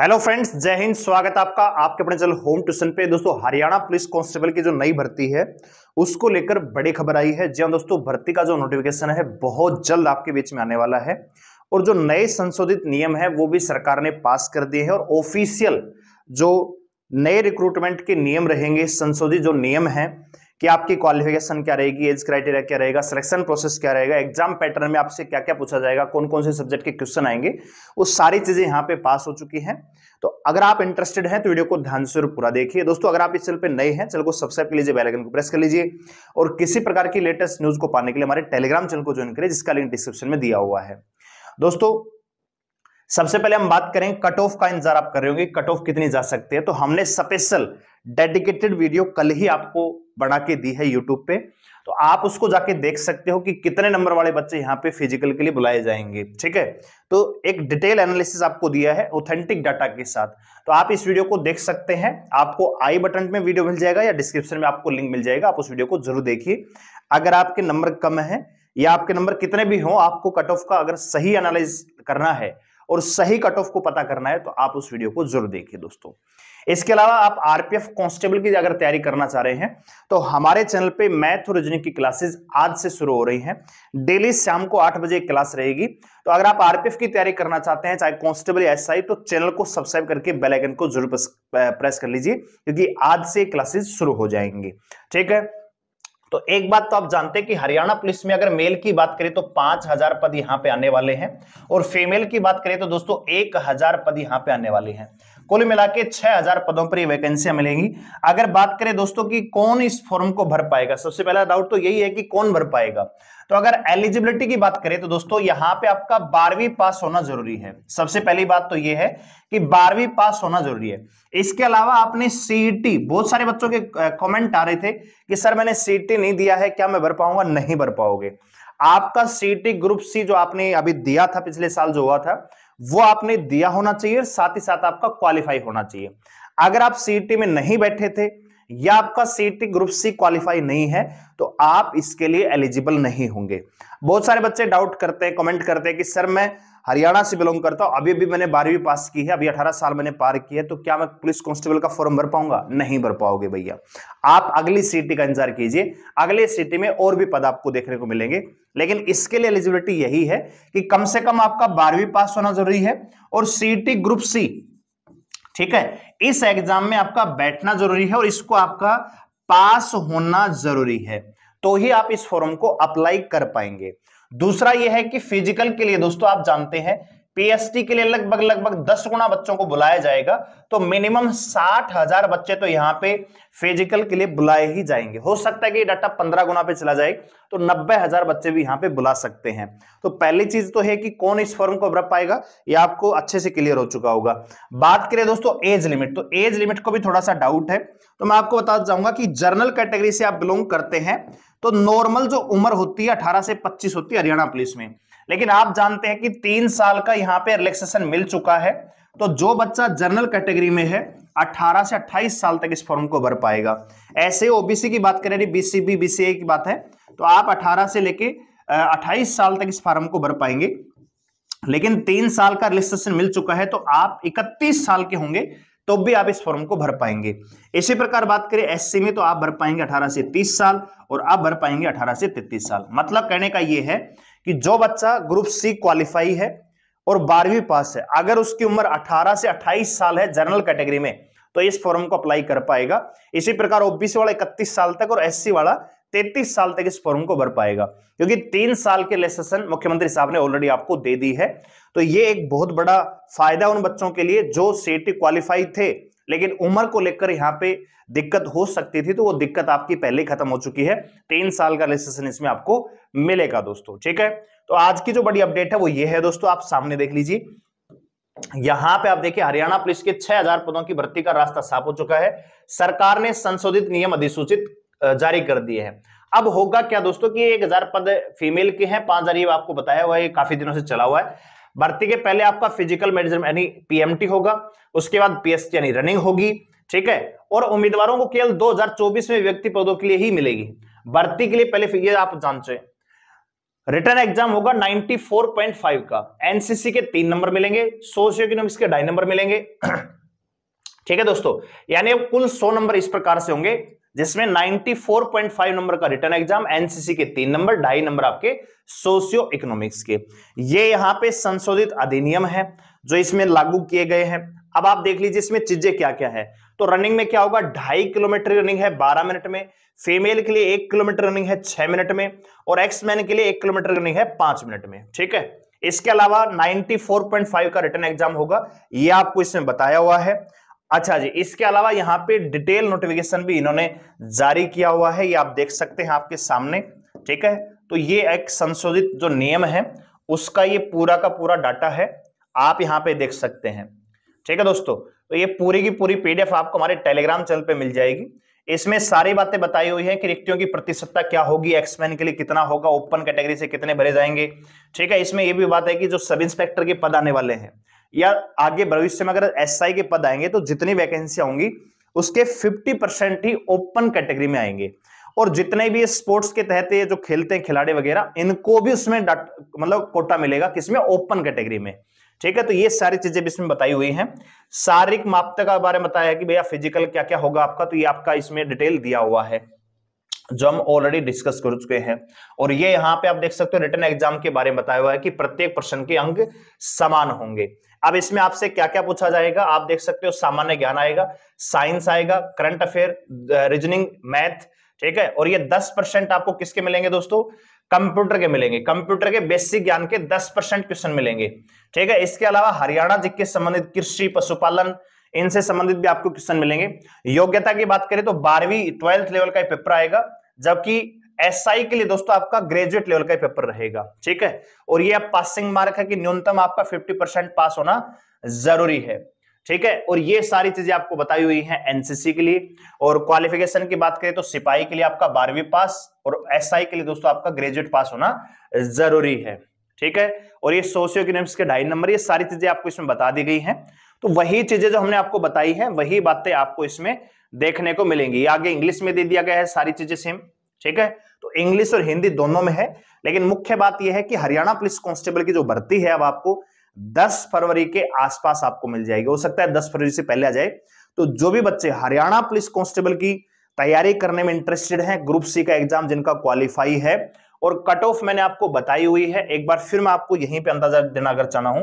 hello friends जय हिंद स्वागत आपका आपके अपने चल होम ट्यूशन पे दोस्तों हरियाणा पुलिस कांस्टेबल की जो नई भर्ती है उसको लेकर बड़ी खबर आई है जी हाँ दोस्तों भर्ती का जो नोटिफिकेशन है बहुत जल्द आपके बीच में आने वाला है और जो नए संशोधित नियम है वो भी सरकार ने पास कर दिए हैं और ऑफिशियल जो नए रिक्रूटमेंट के नियम रहेंगे संशोधित जो नियम है कि आपकी क्वालिफिकेशन क्या रहेगी एज क्राइटेरिया क्या रहेगा सिलेक्शन प्रोसेस क्या रहेगा एग्जाम पैटर्न में आपसे क्या क्या पूछा जाएगा कौन कौन से सब्जेक्ट के क्वेश्चन आएंगे वो सारी चीजें यहाँ पे पास हो चुकी हैं तो अगर आप इंटरेस्टेड हैं तो वीडियो को ध्यान से पूरा देखिए दोस्तों अगर आप इस चैनल पर नए हैं चैनल को सब्सक्राइब कर लीजिए बेलाइकन को प्रेस कर लीजिए और किसी प्रकार की लेटेस्ट न्यूज को पाने के लिए हमारे टेलीग्राम चैनल को ज्वाइन करें जिसका लिंक डिस्क्रिप्शन में दिया हुआ है दोस्तों सबसे पहले हम बात करें कट ऑफ का इंतजार आप कर रहे होंगे कट ऑफ कितनी जा सकते हैं तो हमने स्पेशल डेडिकेटेड वीडियो कल ही आपको बना के दी है यूट्यूब पे तो आप उसको जाके देख सकते हो कि कितने नंबर वाले बच्चे यहाँ पे फिजिकल के लिए बुलाए जाएंगे ठीक है तो एक डिटेल एनालिसिस आपको दिया है ऑथेंटिक डाटा के साथ तो आप इस वीडियो को देख सकते हैं आपको आई बटन में वीडियो मिल जाएगा या डिस्क्रिप्शन में आपको लिंक मिल जाएगा आप उस वीडियो को जरूर देखिए अगर आपके नंबर कम है या आपके नंबर कितने भी हों आपको कट ऑफ का अगर सही एनालिस करना है और सही कट ऑफ को पता करना है तो आप उस वीडियो को जरूर देखिए दोस्तों इसके अलावा आप आरपीएफ कांस्टेबल की अगर तैयारी करना चाह रहे हैं तो हमारे चैनल पे मैथ और रिजनिंग की क्लासेस आज से शुरू हो रही हैं डेली शाम को आठ बजे क्लास रहेगी तो अगर आप आरपीएफ की तैयारी करना चाहते हैं चाहे कांस्टेबल या एसआई तो चैनल को सब्सक्राइब करके बेल आइकन को जरूर प्रेस कर लीजिए क्योंकि आज से क्लासेज शुरू हो जाएंगे ठीक है तो एक बात तो आप जानते हैं कि हरियाणा पुलिस में अगर मेल की बात करें तो पांच हजार पद यहां पे आने वाले हैं और फीमेल की बात करें तो दोस्तों एक हजार पद यहां पे आने वाले हैं कुल मिला के छह पदों पर वैकेंसियां मिलेंगी अगर बात करें दोस्तों की कौन इस फॉर्म को भर पाएगा सबसे पहला डाउट तो यही है कि कौन भर पाएगा तो अगर एलिजिबिलिटी की बात करें तो दोस्तों यहां पे आपका बारहवीं पास होना जरूरी है सबसे पहली बात तो यह है कि बारहवीं पास होना जरूरी है इसके अलावा आपने सीईटी e बहुत सारे बच्चों के कमेंट आ रहे थे कि सर मैंने सीईटी e नहीं दिया है क्या मैं भर पाऊंगा नहीं भर पाओगे आपका सीईटी ग्रुप सी जो आपने अभी दिया था पिछले साल जो हुआ था वो आपने दिया होना चाहिए और साथ ही साथ आपका क्वालिफाई होना चाहिए अगर आप सीटी में नहीं बैठे थे या आपका सीटी ग्रुप सी क्वालिफाई नहीं है तो आप इसके लिए एलिजिबल नहीं होंगे बहुत सारे बच्चे डाउट करते हैं कमेंट करते हैं कि सर मैं हरियाणा से बिलोंग करता हूं अभी अभी मैंने बारहवीं पास की है अभी अठारह साल मैंने पार की है तो क्या मैं पुलिस कांस्टेबल का फॉर्म भर पाऊंगा नहीं भर पाओगे भैया आप अगली सिटी का इंतजार कीजिए अगले सिटी में और भी पद आपको देखने को मिलेंगे लेकिन इसके लिए एलिजिबिलिटी यही है कि कम से कम आपका बारहवीं पास होना जरूरी है और सीटी ग्रुप सी ठीक है इस एग्जाम में आपका बैठना जरूरी है और इसको आपका पास होना जरूरी है तो ही आप इस फॉर्म को अप्लाई कर पाएंगे दूसरा यह है कि फिजिकल के लिए दोस्तों आप जानते हैं पीएसटी के लिए लगभग लगभग दस गुना बच्चों को बुलाया जाएगा तो मिनिमम साठ हजार बच्चे तो यहां पे फिजिकल के लिए बुलाए ही जाएंगे हो सकता है कि डाटा पंद्रह गुना पे चला जाए तो नब्बे हजार बच्चे भी यहां पे बुला सकते हैं तो पहली चीज तो है कि कौन इस फॉर्म को भरा पाएगा ये आपको अच्छे से क्लियर हो चुका होगा बात करें दोस्तों एज लिमिट तो एज लिमिट को भी थोड़ा सा डाउट है तो मैं आपको बता चाहूंगा कि जर्नल कैटेगरी से आप बिलोंग करते हैं तो नॉर्मल जो उम्र होती है अठारह से पच्चीस होती है हरियाणा पुलिस में लेकिन आप जानते हैं कि तीन साल का यहाँ पे रिलेक्सेशन मिल चुका है तो जो बच्चा जनरल कैटेगरी में है 18 से 28 साल तक इस फॉर्म को भर पाएगा ऐसे ओबीसी की बात करें बीसी बी बीसीए की बात है तो आप 18 से लेके 28 साल तक इस फॉर्म को भर पाएंगे लेकिन तीन साल का रजिस्ट्रेशन मिल चुका है तो आप 31 साल के होंगे तो भी आप इस फॉर्म को भर पाएंगे इसी प्रकार बात करें एससी में तो आप भर पाएंगे अठारह से तीस साल और आप भर पाएंगे अठारह से तैतीस साल मतलब कहने का यह है कि जो बच्चा ग्रुप सी क्वालिफाई है और बारहवीं पास है अगर उसकी उम्र 18 से 28 साल है जनरल कैटेगरी में तो इस फॉर्म को अप्लाई कर पाएगा इसी प्रकार ओबीसी वाला इकतीस साल तक और एस वाला तैतीस साल तक इस फॉर्म को भर पाएगा क्योंकि तीन साल के लेसेशन मुख्यमंत्री साहब ने ऑलरेडी आपको दे दी है तो ये एक बहुत बड़ा फायदा उन बच्चों के लिए जो सीटी क्वालिफाई e थे लेकिन उम्र को लेकर यहाँ पे दिक्कत हो सकती थी तो वो दिक्कत आपकी पहले खत्म हो चुकी है तीन साल का रजिस्ट्रेशन इसमें आपको मिलेगा दोस्तों ठीक है तो आज की जो बड़ी अपडेट है वो ये है दोस्तों आप सामने देख लीजिए यहां पे आप देखिए हरियाणा पुलिस के 6000 पदों की भर्ती का रास्ता साफ हो चुका है सरकार ने संशोधित नियम अधिसूचित जारी कर दिए हैं अब होगा क्या दोस्तों कि एक हजार पद फीमेल के हैं पांच हजार ये आपको बताया हुआ है काफी दिनों से चला हुआ है भर्ती के पहले आपका फिजिकल मेजरमेंट यानी पीएमटी होगा उसके बाद पीएसटी यानी रनिंग होगी ठीक है और उम्मीदवारों को केवल 2024 में व्यक्ति पदों के लिए ही मिलेगी भर्ती के लिए पहले ये आप जान रिटर्न एग्जाम होगा 94.5 का एनसीसी के तीन नंबर मिलेंगे सोशियो इकोनॉमिक्स के ढाई नंबर मिलेंगे ठीक है दोस्तों यानी कुल 100 नंबर इस प्रकार से होंगे जिसमें 94.5 नंबर का रिटर्न एग्जाम एनसीसी के तीन नंबर ढाई नंबर आपके सोशियो इकोनॉमिक्स के ये यहां पे संशोधित अधिनियम है जो इसमें लागू किए गए हैं अब आप देख लीजिए इसमें चीजें क्या क्या है तो रनिंग में क्या होगा ढाई किलोमीटर रनिंग है बारह मिनट में फीमेल के लिए एक किलोमीटर रनिंग है छह मिनट में और एक्स मैन के लिए एक किलोमीटर रनिंग है पांच मिनट में ठीक है इसके अलावा 94.5 का रिटर्न एग्जाम होगा ये आपको इसमें बताया हुआ है अच्छा जी इसके अलावा यहाँ पे डिटेल नोटिफिकेशन भी इन्होंने जारी किया हुआ है ये आप देख सकते हैं आपके सामने ठीक है तो ये एक संशोधित जो नियम है उसका ये पूरा का पूरा डाटा है आप यहाँ पे देख सकते हैं ठीक है दोस्तों तो ये पूरी की पूरी पीडीएफ आपको हमारे टेलीग्राम चैनल पे मिल जाएगी इसमें सारी बातें बताई हुई है कि रिक्तियों की प्रतिशतता क्या होगी एक्समैन के लिए कितना होगा ओपन कैटेगरी से कितने भरे जाएंगे ठीक है इसमें यह भी बात है कि जो सब इंस्पेक्टर के पद आने वाले हैं या आगे भविष्य में अगर एस के पद आएंगे तो जितनी वैकेंसी होंगी उसके 50 परसेंट ही ओपन कैटेगरी में आएंगे और जितने भी स्पोर्ट्स के तहत ये जो खेलते हैं खिलाड़ी वगैरह इनको भी उसमें मतलब कोटा मिलेगा किसमें ओपन कैटेगरी में ठीक है तो ये सारी चीजें भी इसमें बताई हुई हैं शारीरिक मापता का बारे में बताया कि भैया फिजिकल क्या क्या होगा आपका तो ये आपका इसमें डिटेल दिया हुआ है जो हम ऑलरेडी डिस्कस कर चुके हैं और ये यहाँ पे आप देख सकते हो रिटर्न एग्जाम के बारे में बताया हुआ है कि प्रत्येक प्रश्न के अंक समान होंगे अब इसमें आपसे क्या क्या पूछा जाएगा आप देख सकते हो सामान्य ज्ञान आएगा साइंस आएगा करंट अफेयर रीजनिंग मैथ ठीक है और ये दस परसेंट आपको किसके मिलेंगे दोस्तों कंप्यूटर के मिलेंगे कंप्यूटर के बेसिक ज्ञान के दस परसेंट क्वेश्चन मिलेंगे ठीक है इसके अलावा हरियाणा जी के संबंधित कृषि पशुपालन इनसे संबंधित भी आपको क्वेश्चन मिलेंगे योग्यता की बात करें तो बारहवीं ट्वेल्थ लेवल का पेपर आएगा जबकि एसआई के लिए दोस्तों आपका ग्रेजुएट लेवल का पेपर रहेगा ठीक है और ये आप पासिंग मार्क है कि न्यूनतम आपका 50 परसेंट पास होना जरूरी है ठीक है और ये सारी चीजें आपको बताई हुई हैं एनसीसी के लिए और क्वालिफिकेशन की बात करें तो सिपाही के लिए आपका बारहवीं पास और एसआई के लिए दोस्तों आपका ग्रेजुएट पास होना जरूरी है ठीक है और ये सोशियो इकोनॉमिक्स के ढाई नंबर ये सारी चीजें आपको इसमें बता दी गई है तो वही चीजें जो हमने आपको बताई है वही बातें आपको इसमें देखने को मिलेंगी आगे इंग्लिश में दे दिया गया है सारी चीजें सेम ठीक है तो इंग्लिश और हिंदी दोनों में है लेकिन मुख्य बात यह है कि हरियाणा पुलिस कांस्टेबल की जो भर्ती है अब आपको 10 फरवरी के आसपास आपको मिल जाएगी हो सकता है 10 फरवरी से पहले आ जाए तो जो भी बच्चे हरियाणा पुलिस कांस्टेबल की तैयारी करने में इंटरेस्टेड हैं ग्रुप सी का एग्जाम जिनका क्वालिफाई है और कट ऑफ मैंने आपको बताई हुई है एक बार फिर मैं आपको यहीं पे अंदाजा देना अगर चाहना हूं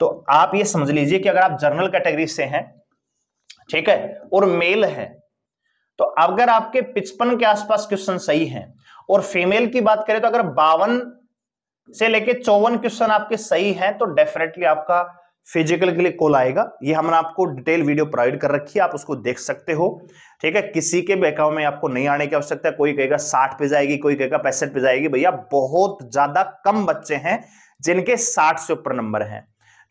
तो आप ये समझ लीजिए कि अगर आप जर्नल कैटेगरी से हैं ठीक है और मेल है तो अगर आपके पिचपन के आसपास क्वेश्चन सही है और फीमेल की बात करें तो अगर बावन से लेके चौवन क्वेश्चन आपके सही है तो डेफिनेटली आपका फिजिकल के लिए कॉल आएगा ये हमने आपको डिटेल वीडियो प्रोवाइड कर रखी है आप उसको देख सकते हो ठीक है किसी के भी अकाउंट में आपको नहीं आने की आवश्यकता कोई कहेगा साठ पे जाएगी कोई कहेगा पैंसठ पे जाएगी भैया बहुत ज्यादा कम बच्चे हैं जिनके साठ से ऊपर नंबर हैं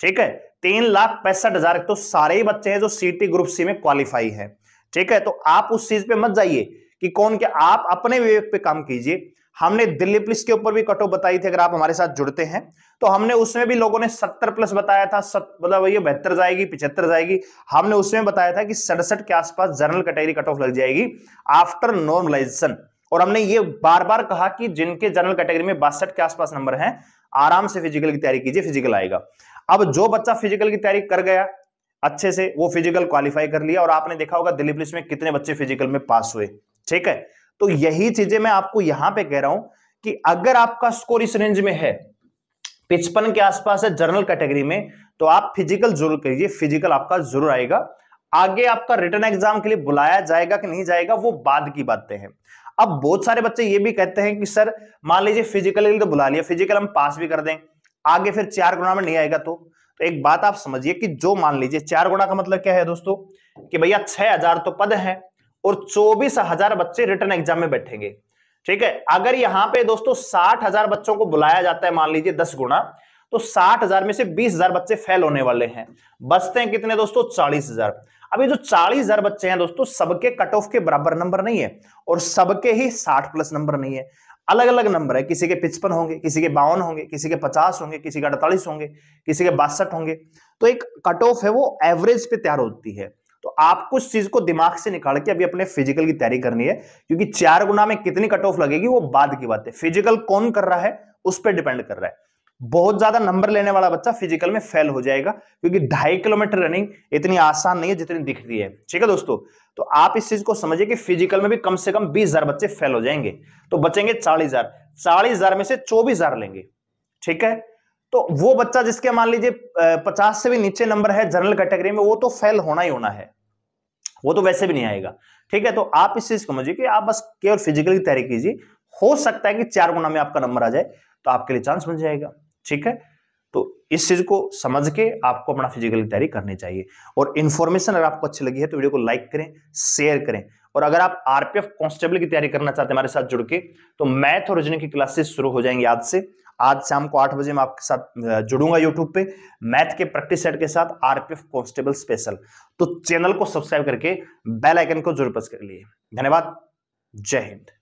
ठीक है तीन लाख पैंसठ हजार तो सारे ही बच्चे हैं जो सी ग्रुप सी में क्वालिफाई है ठीक है तो आप उस चीज पे मत जाइए कि कौन क्या आप अपने विवेक पे काम कीजिए हमने दिल्ली पुलिस के ऊपर भी कट ऑफ बताई थी अगर आप हमारे साथ जुड़ते हैं तो हमने उसमें भी लोगों ने सत्तर प्लस बताया था मतलब ये बहत्तर जाएगी पिछहत्तर जाएगी हमने उसमें बताया था कि सड़सठ के आसपास जनरल कैटेगरी कट ऑफ लग जाएगी आफ्टर नॉर्मलाइजेशन और हमने ये बार बार कहा कि जिनके जनरल कैटेगरी में बासठ के आसपास नंबर है आराम से फिजिकल की तैयारी कीजिए फिजिकल आएगा अब जो बच्चा फिजिकल की तैयारी कर गया अच्छे से वो फिजिकल क्वालिफाई कर लिया और आपने देखा होगा दिल्ली पुलिस में कितने बच्चे फिजिकल में पास हुए ठीक है तो यही चीजें मैं आपको यहां पे कह रहा हूं कि अगर आपका स्कोर इस रेंज में है पिचपन के आसपास है जनरल कैटेगरी में तो आप फिजिकल जरूर करिए फिजिकल आपका जरूर आएगा आगे आपका रिटर्न एग्जाम के लिए बुलाया जाएगा कि नहीं जाएगा वो बाद की बातें हैं अब बहुत सारे बच्चे ये भी कहते हैं कि सर मान लीजिए फिजिकल के लिए तो बुला लिया फिजिकल हम पास भी कर दें आगे फिर चार गुणा में नहीं आएगा तो तो एक बात आप समझिए कि जो मान लीजिए चार गुणा का मतलब क्या है दोस्तों कि भैया छह हजार तो पद है और चौबीस हजार बच्चे रिटर्न एग्जाम में बैठेंगे ठीक है अगर यहां पे दोस्तों साठ हजार बच्चों को बुलाया जाता है मान लीजिए दस गुना तो साठ हजार में से बीस हजार बच्चे फेल होने वाले हैं बचते हैं कितने दोस्तों चालीस हजार अब ये जो चालीस हजार बच्चे हैं दोस्तों सबके कट ऑफ के बराबर नंबर नहीं है और सबके ही साठ प्लस नंबर नहीं है अलग अलग नंबर है किसी के पिचपन होंगे किसी के बावन होंगे किसी के पचास होंगे किसी के अड़तालीस होंगे किसी के बासठ होंगे तो एक कट ऑफ है वो एवरेज पे तैयार होती है तो आपको उस चीज को दिमाग से निकाल के अभी अपने फिजिकल की तैयारी करनी है क्योंकि चार गुना में कितनी कट ऑफ लगेगी वो बाद की बात है फिजिकल कौन कर रहा है उस पर डिपेंड कर रहा है बहुत ज्यादा नंबर लेने वाला बच्चा फिजिकल में फेल हो जाएगा क्योंकि ढाई किलोमीटर रनिंग इतनी आसान नहीं है जितनी दिख रही है ठीक है दोस्तों तो आप इस चीज को समझिए कि फिजिकल में भी कम से कम बीस हजार बच्चे फेल हो जाएंगे तो बचेंगे चालीस हजार चालीस हजार में से चौबीस हजार लेंगे ठीक है तो वो बच्चा जिसके मान लीजिए पचास से भी नीचे नंबर है जनरल कैटेगरी में वो तो फेल होना ही होना है वो तो वैसे भी नहीं आएगा ठीक है तो आप इस चीज को समझिए कि आप बस केवल फिजिकल की तैयारी कीजिए हो सकता है कि चार गुना में आपका नंबर आ जाए तो आपके लिए चांस बन जाएगा ठीक है तो इस चीज को समझ के आपको अपना फिजिकल की तैयारी करनी चाहिए और इन्फॉर्मेशन अगर आपको अच्छी लगी है तो वीडियो को लाइक करें शेयर करें और अगर आप आरपीएफ कॉन्स्टेबल की तैयारी करना चाहते हैं हमारे साथ जुड़ के तो मैथ और रिजनिंग की क्लासेस शुरू हो जाएंगे आज से आज शाम को आठ बजे मैं आपके साथ जुड़ूंगा यूट्यूब पे मैथ के प्रैक्टिस सेट के साथ आरपीएफ कॉन्स्टेबल स्पेशल तो चैनल को सब्सक्राइब करके बेल आइकन को जरूर प्रेस कर लिए धन्यवाद जय हिंद